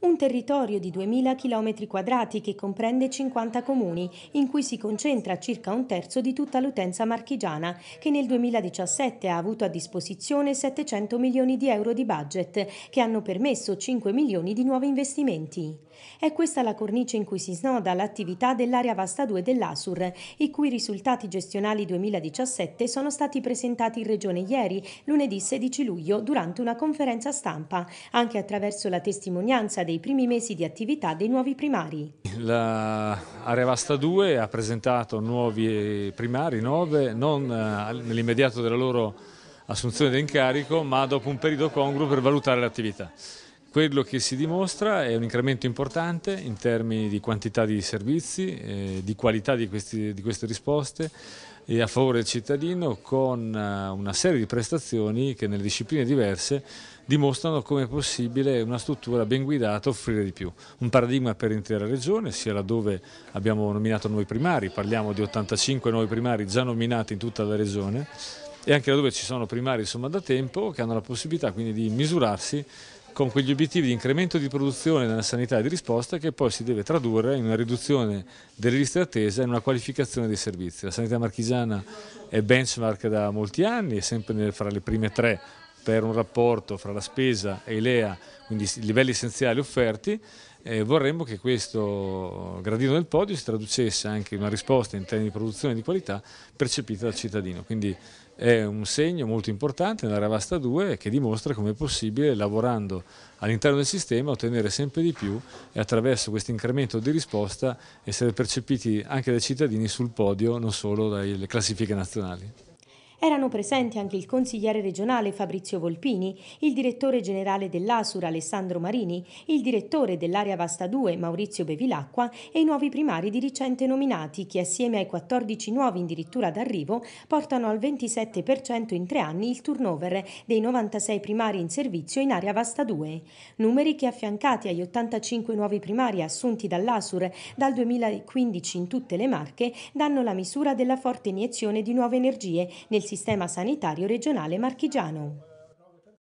un territorio di 2.000 km quadrati che comprende 50 comuni, in cui si concentra circa un terzo di tutta l'utenza marchigiana, che nel 2017 ha avuto a disposizione 700 milioni di euro di budget, che hanno permesso 5 milioni di nuovi investimenti. È questa la cornice in cui si snoda l'attività dell'area vasta 2 dell'ASUR, i cui risultati gestionali 2017 sono stati presentati in Regione ieri, lunedì 16 luglio, durante una conferenza stampa, anche attraverso la testimonianza dei i primi mesi di attività dei nuovi primari. L'area vasta 2 ha presentato nuovi eh, primari, 9, non eh, nell'immediato della loro assunzione di incarico, ma dopo un periodo congruo per valutare l'attività. Quello che si dimostra è un incremento importante in termini di quantità di servizi, eh, di qualità di, questi, di queste risposte e a favore del cittadino con eh, una serie di prestazioni che nelle discipline diverse dimostrano come è possibile una struttura ben guidata offrire di più. Un paradigma per l'intera regione, sia laddove abbiamo nominato nuovi primari, parliamo di 85 nuovi primari già nominati in tutta la regione, e anche laddove ci sono primari insomma, da tempo che hanno la possibilità quindi di misurarsi con quegli obiettivi di incremento di produzione nella sanità e di risposta che poi si deve tradurre in una riduzione delle liste d'attesa e in una qualificazione dei servizi. La sanità marchigiana è benchmark da molti anni, è sempre fra le prime tre per un rapporto fra la spesa e i LEA, quindi i livelli essenziali offerti eh, vorremmo che questo gradino del podio si traducesse anche in una risposta in termini di produzione di qualità percepita dal cittadino. Quindi è un segno molto importante nella Vasta 2 che dimostra come è possibile, lavorando all'interno del sistema, ottenere sempre di più e attraverso questo incremento di risposta essere percepiti anche dai cittadini sul podio, non solo dalle classifiche nazionali. Erano presenti anche il consigliere regionale Fabrizio Volpini, il direttore generale dell'Asur Alessandro Marini, il direttore dell'area Vasta 2 Maurizio Bevilacqua e i nuovi primari di recente nominati che assieme ai 14 nuovi in dirittura d'arrivo portano al 27% in tre anni il turnover dei 96 primari in servizio in area Vasta 2. Numeri che affiancati agli 85 nuovi primari assunti dall'Asur dal 2015 in tutte le Marche danno la misura della forte iniezione di nuove energie nel sistema sanitario regionale marchigiano.